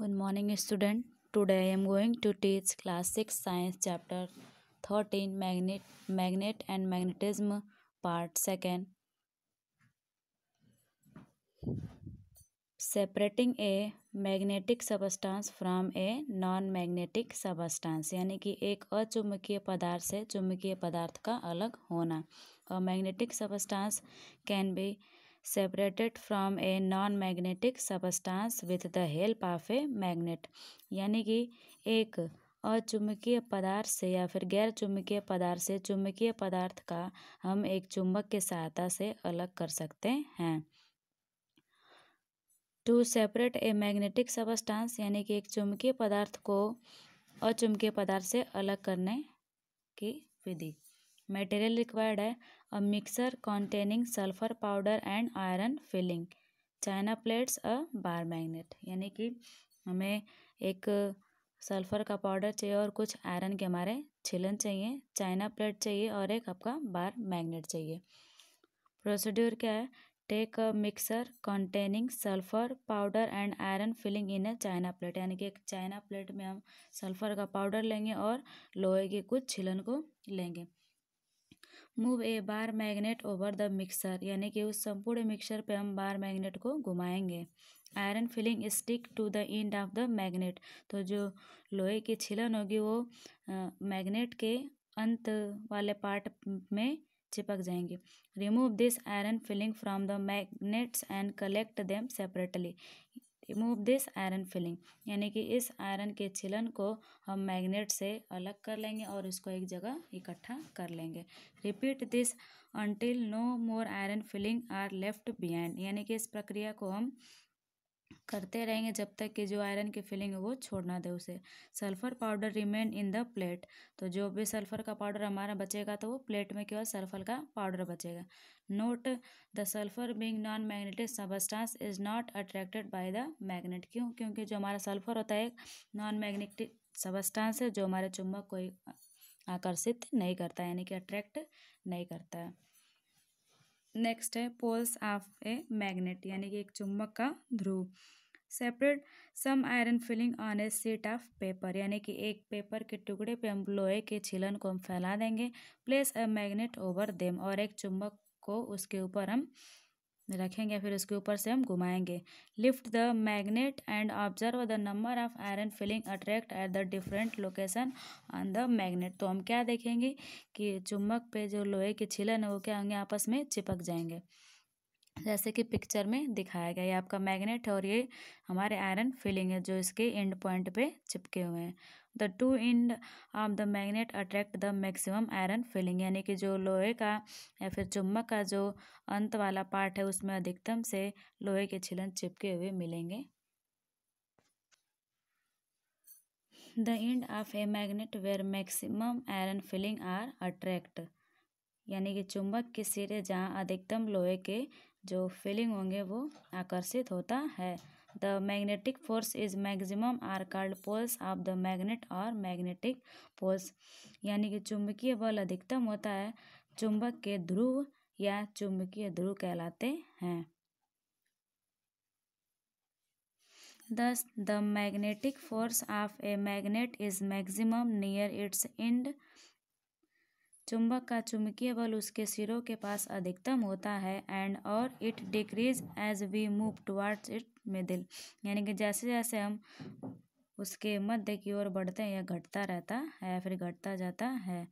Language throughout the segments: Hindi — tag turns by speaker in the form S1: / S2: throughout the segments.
S1: good morning student today I am going to teach class six science chapter thirteen magnet magnet and magnetism part second separating a magnetic substance from a non magnetic substance यानी कि एक अचुंबकीय पदार्थ से चुंबकीय पदार्थ का अलग होना और magnetic substance can be separated from a non magnetic substance with the help of a magnet यानी कि एक अचुंबकीय पदार्थ से या फिर गैर चुंबकीय पदार्थ से चुंबकीय पदार्थ का हम एक चुंबक के सहायता से अलग कर सकते हैं to separate a magnetic substance यानी कि एक चुंबकीय पदार्थ को अचुंबकीय पदार्थ से अलग करने की विधि मटेरियल रिक्वायर्ड है a mixture containing sulphur powder and iron filing china plates a bar magnet यानी कि हमें एक सल्फर का पाउडर चाहिए और कुछ आयरन के हमारे छिलन चाहिए चाइना प्लेट चाहिए और एक आपका बार मैग्नेट चाहिए प्रोसीड्योर क्या है take a mixture containing sulphur powder and iron filing in a china plate यानी कि एक चाइना प्लेट में हम सल्फर का पाउडर लेंगे और लोहे के कुछ छिलन को लेंगे move a bar magnet over the mixture यानी कि उस संपूर्ण मिक्सर पे हम बार मैग्नेट को घुमाएंगे iron filing stick to the end of the magnet तो जो लोहे की छिलन होगी वो मैग्नेट के अंत वाले पार्ट में चिपक जाएंगे remove this iron filing from the magnets and collect them separately remove this iron filing यानी कि इस आयरन के छिलन को हम मैग्नेट से अलग कर लेंगे और इसको एक जगह इकट्ठा कर लेंगे repeat this until no more iron filing are left behind यानी कि इस प्रक्रिया को हम करते रहेंगे जब तक कि जो आयरन की फीलिंग है वो छोड़ना दे उसे sulphur powder remain in the plate तो जो भी सल्फर का पाउडर हमारा बचेगा तो वो प्लेट में केवल सल्फर का पाउडर बचेगा note the sulphur being non magnetic substance is not attracted by the magnet क्यों क्योंकि जो हमारा सल्फर होता है एक नॉन मैग्नेटिक सबस्टांस है जो हमारे चुम्बक कोई आकर्षित नहीं करता यानी कि अट्रैक्ट नहीं करता है नेक्स्ट है पोल्स ऑफ ए मैग्नेट यानी कि एक चुम्बक का ध्रुव separate some iron filing on a sheet of paper यानी कि एक पेपर के टुकड़े पे हम लोहे के छिलन को हम फैला देंगे place a magnet over them और एक चुम्बक को उसके ऊपर हम रखेंगे फिर उसके ऊपर से हम घुमाएंगे lift the magnet and observe the number of iron filing attract at the different location on the magnet तो हम क्या देखेंगे कि चुम्बक पे जो लोहे के छिलन है वो क्या होंगे आपस में चिपक जाएंगे जैसे कि पिक्चर में दिखाया गया है आपका मैग्नेट है और ये हमारे आयरन फिलिंग है जो इसके एंड पॉइंट पे चिपके हुए हैं the two end of the magnet attract the maximum iron filing यानी कि जो लोहे का या फिर चुम्बक का जो अंत वाला पार्ट है उसमें अधिकतम से लोहे के छिलन चिपके हुए मिलेंगे the end of a magnet where maximum iron filing are attract यानी कि चुंबक के सिरे जहाँ अधिकतम लोहे के जो फीलिंग होंगे वो आकर्षित होता है the magnetic force is maximum are called poles of the magnet और मैग्नेटिक पोल्स यानी कि चुंबकीय बल अधिकतम होता है चुंबक के ध्रुव या चुंबकीय ध्रुव कहलाते हैं thus the magnetic force of a magnet is maximum near its end चुंबक का चुंबकीय बल उसके सिरों के पास अधिकतम होता है एंड और it decreases as we move towards it middle यानी कि जैसे जैसे हम उसके मध्य की ओर बढ़ते हैं यह घटता रहता है फिर घटता जाता है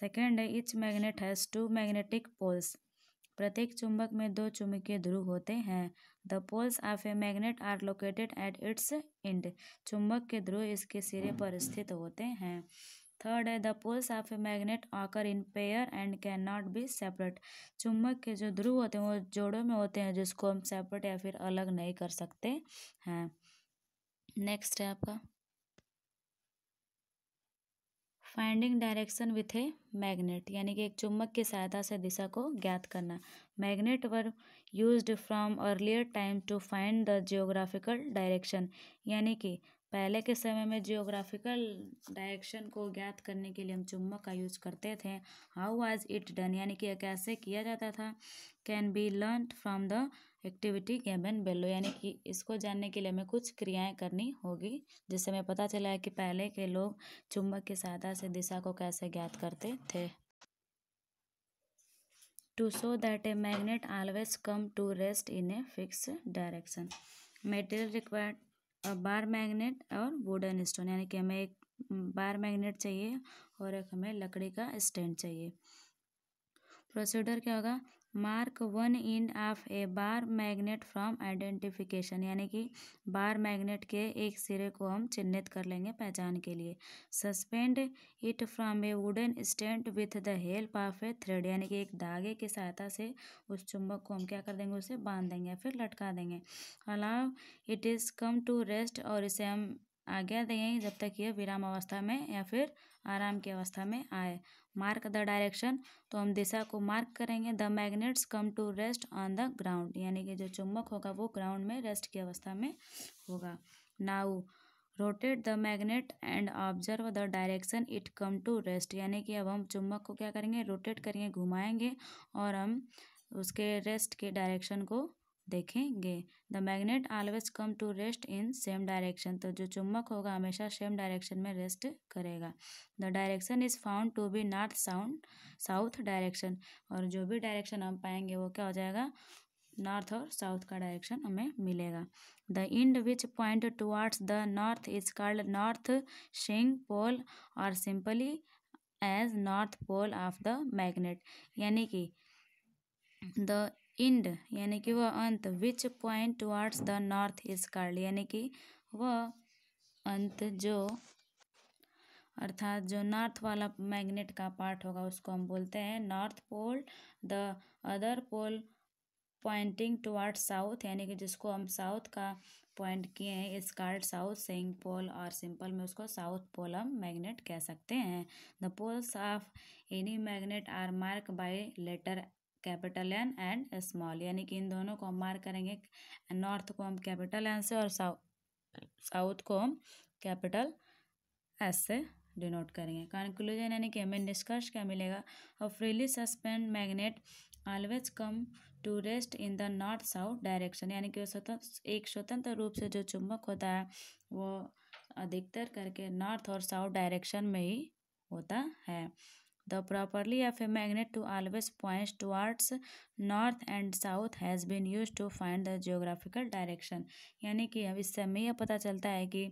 S1: सेकेंड है each magnet has two magnetic poles प्रत्येक चुंबक में दो चुंबकीय ध्रुव होते हैं the poles of a magnet are located at its end चुंबक के ध्रुव इसके सिरे पर स्थित होते हैं थर्ड है the poles of a magnet occur in pair and can not be separate चुम्बक के जो ध्रुव होते हैं वो जोड़ों में होते हैं जिसको हम सेपरेट या फिर अलग नहीं कर सकते हैं नेक्स्ट है आपका finding direction with a magnet यानी कि एक चुम्बक की सहायता से दिशा को ज्ञात करना magnet were used from earlier time to find the geographical direction यानी कि पहले के समय में जियोग्राफिकल डायरेक्शन को ज्ञात करने के लिए हम चुम्बक का यूज करते थे हाउ वाज इट डन यानी कि कैसे किया जाता था can be learn from the activity given below यानी कि इसको जानने के लिए हमें कुछ क्रियाएं करनी होगी जिससे हमें पता चला है कि पहले के लोग चुम्बक की सहायता से दिशा को कैसे ज्ञात करते थे to show that a magnet always come to rest in a fix direction material required bar magnet और वुडन स्टोन यानी कि हमें एक बार मैग्नेट चाहिए और एक हमें लकड़ी का स्टैंड चाहिए प्रोसीडर क्या होगा mark one end of a bar magnet from identification यानी कि बार मैग्नेट के एक सिरे को हम चिन्हित कर लेंगे पहचान के लिए suspend it from a wooden stand with the help of a thread यानी कि एक धागे की सहायता से उस चुंबक को हम क्या कर देंगे उसे बांध देंगे फिर लटका देंगे allow it is come to rest और इसे हम आज्ञा देंगे जब तक यह विराम अवस्था में या फिर आराम की अवस्था में आए मार्क द डायरेक्शन तो हम दिशा को मार्क करेंगे the magnets come to rest on the ground यानी कि जो चुम्बक होगा वो ग्राउंड में रेस्ट की अवस्था में होगा now rotate the magnet and observe the direction it come to rest यानी कि अब हम चुम्बक को क्या करेंगे रोटेट करेंगे घुमाएंगे और हम उसके रेस्ट के डायरेक्शन को देखेंगे the magnet always come to rest in same direction तो जो चुम्बक होगा हमेशा सेम डायरेक्शन में रेस्ट करेगा the direction is found to be north south south direction और जो भी डायरेक्शन हम पाएंगे वो क्या हो जाएगा नॉर्थ और साउथ का डायरेक्शन हमें मिलेगा the end which point towards the north is called north seeking pole और simply as north pole of the magnet यानी कि द इंड यानी कि वह अंत which point towards the north is called यानी कि वह अंत जो अर्थात जो नॉर्थ वाला मैग्नेट का पार्ट होगा उसको हम बोलते हैं north pole the other pole pointing toward south यानी कि जिसको हम साउथ का पॉइंट किए हैं इस कार्ड साउथ सेंग पोल और सिंपल में उसको साउथ पोल हम मैग्नेट कह सकते हैं the poles of any magnet are mark by letter capital N and small यानी कि इन दोनों को हम मार करेंगे नॉर्थ को हम कैपिटल एन से और साउथ साउथ को हम कैपिटल एस से डिनोट करेंगे कंक्लूजन यानी कि हमें निष्कर्ष क्या मिलेगा और freely suspend magnet always come to rest in the north south direction यानी कि स्वतंत्र एक स्वतंत्र रूप से जो चुंबक होता है वो अधिकतर करके नॉर्थ और साउथ डायरेक्शन में ही होता है the property of a magnet to always point towards north and south has been use to find the geographical direction यानी कि अब इससे हमें यह पता चलता है कि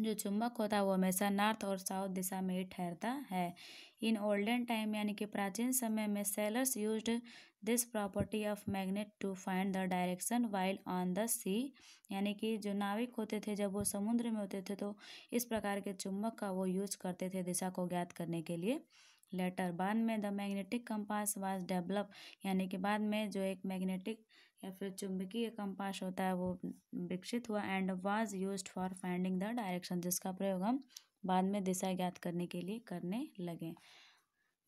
S1: जो चुंबक होता है वो हमेशा नॉर्थ और साउथ दिशा में ही ठहरता है इन ओल्डन टाइम यानी कि प्राचीन समय में sailors use this property of magnet to find the direction while on the sea यानी कि जो नाविक होते थे जब वो समुद्र में होते थे तो इस प्रकार के चुंबक का वो यूज करते थे दिशा को ज्ञात करने के लिए लेटर बाद में the magnetic compass was develop यानी कि बाद में जो एक मैग्नेटिक या फिर चुंबकीय कंपास होता है वो विकसित हुआ and was use for finding the direction जिसका प्रयोग हम बाद में दिशा ज्ञात करने के लिए करने लगे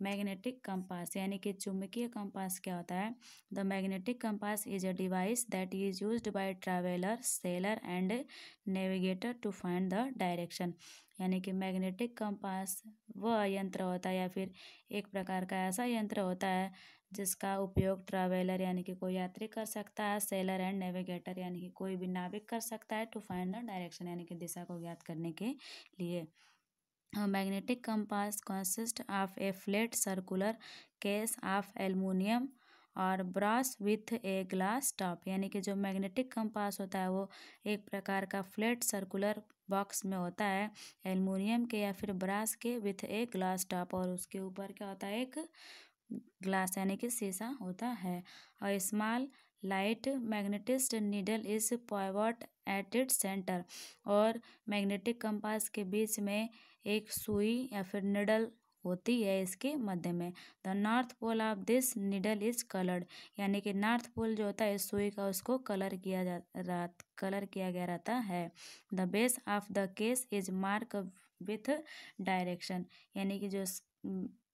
S1: मैग्नेटिक कंपास यानी कि चुंबकीय कंपास क्या होता है the magnetic compass is a device that is used by traveller sailor and navigator to find the direction यानी कि मैग्नेटिक कंपास वह यंत्र होता है या फिर एक प्रकार का ऐसा यंत्र होता है जिसका उपयोग ट्रैवलर यानी कि कोई यात्री कर सकता है सेलर एंड नेविगेटर यानी कि कोई भी नाविक कर सकता है टू फाइंड द डायरेक्शन यानी कि दिशा को ज्ञात करने के लिए magnetic compass consist of a flat circular case of aluminium और brass with a glass top यानी कि जो मैग्नेटिक कंपास होता है वो एक प्रकार का फ्लैट सर्कुलर बॉक्स में होता है एलमिनियम के या फिर ब्रास के विथ ए ग्लास टॉप और उसके ऊपर क्या होता है एक ग्लास यानी कि शीशा होता है और small light magnetised needle is pivoted at it centre और मैग्नेटिक कंपास के बीच में एक सुई या फिर निडल होती है इसके मध्य में the north pole of this needle is coloured यानी कि नॉर्थ पोल जो होता है सुई का उसको कलर किया जा रहा कलर किया गया रहता है the base of the case is mark with direction यानी कि जो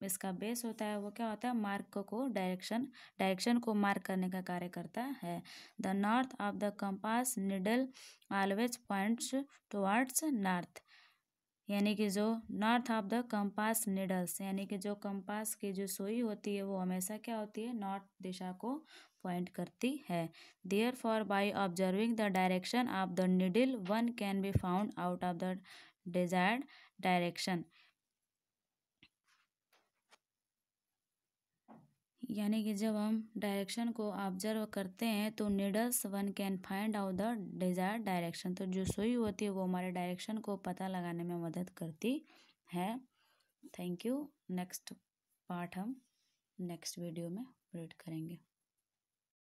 S1: इसका बेस होता है वो क्या होता है मार्क को डायरेक्शन डायरेक्शन को मार्क करने का कार्य करता है the north of the compass needle always points towards north यानी कि जो north of the compass needles यानी कि जो कंपास की जो सुई होती है वो हमेशा क्या होती है नॉर्थ दिशा को पॉइंट करती है therefore by observing the direction of the needle one can be found out of the desired direction यानी कि जब हम डायरेक्शन को ऑब्जर्व करते हैं तो needles one can find out the desire direction तो जो सुई होती है वो हमारे डायरेक्शन को पता लगाने में मदद करती है थैंक यू नेक्स्ट पार्ट हम नेक्स्ट वीडियो में रीड करेंगे